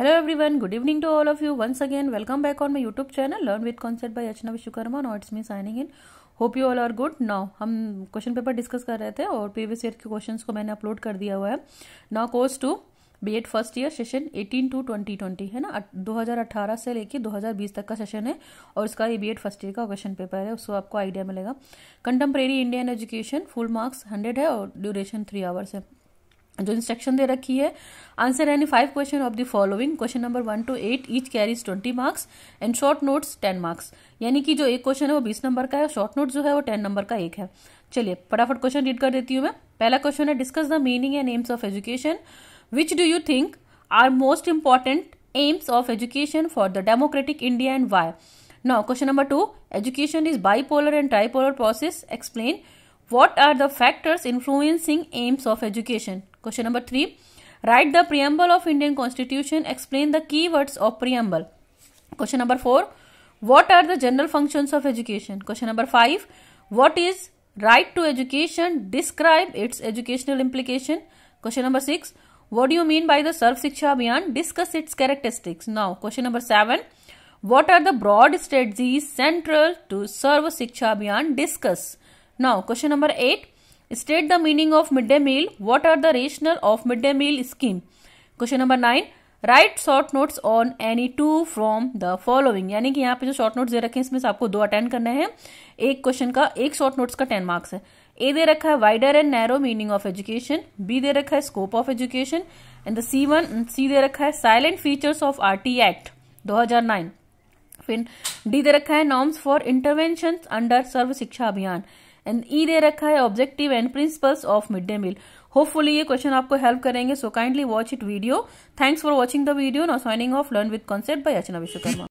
Hello everyone good evening to all of you once again welcome back on my YouTube channel learn with Concept by Archana Vishwakarma not it's me signing in hope you all are good now हम question paper discuss कर रहे थे और previous year के question को मैंने upload कर दिया हुआ है now course to B Ed first year session eighteen to twenty है ना 2018 से हजार बीस तक का सेशन है और इसका ये बी एड फर्स्ट ईयर का क्वेश्चन पेपर है उसको आपको आइडिया मिलेगा contemporary Indian education full marks hundred है और ड्यूरेशन थ्री आवर्स है जो इंस्ट्रक्शन दे रखी है answer any five question of the following question number one to eight each carries twenty marks and short notes ten marks यानी कि जो एक क्वेश्चन है वो बीस नंबर का है शॉर्ट नोट जो है वो टेन नंबर का एक है चलिए फटाफट क्वेश्चन रीड कर देती हूँ मैं पहला क्वेश्चन है discuss the meaning and aims of education which do you think are most important aims of education for the democratic India and why no question number two education is bipolar and tripolar process explain What are the factors influencing aims of education? Question number 3. Write the preamble of Indian Constitution. Explain the keywords of preamble. Question number 4. What are the general functions of education? Question number 5. What is right to education? Describe its educational implication. Question number 6. What do you mean by the Sarv Shiksha Abhiyan? Discuss its characteristics. Now, question number 7. What are the broad strategies central to Sarv Shiksha Abhiyan? Discuss. Now, question number 8. State the meaning of midday meal. What are the rationale of midday meal scheme? Question number 9. Write short notes on any two from the following यानी कि यहाँ पे जो short notes दे रखे हैं इसमें से आपको दो अटेंड करने हैं एक क्वेश्चन का एक शॉर्ट नोट्स का टेन मार्क्स है ए दे रखा है wider and narrow meaning of education B दे रखा है scope of education and the C one C दे रखा है silent features of R T act दो हजार नाइन फिर डी दे रखा है norms for intervention under Sarva Shiksha Abhiyan and E दे रखा है objective and principles of mid day meal hopefully ये क्वेश्चन आपको हेल्प करेंगे so kindly watch it video thanks for watching the video now signing off learn with concept by Archana Vishwakarma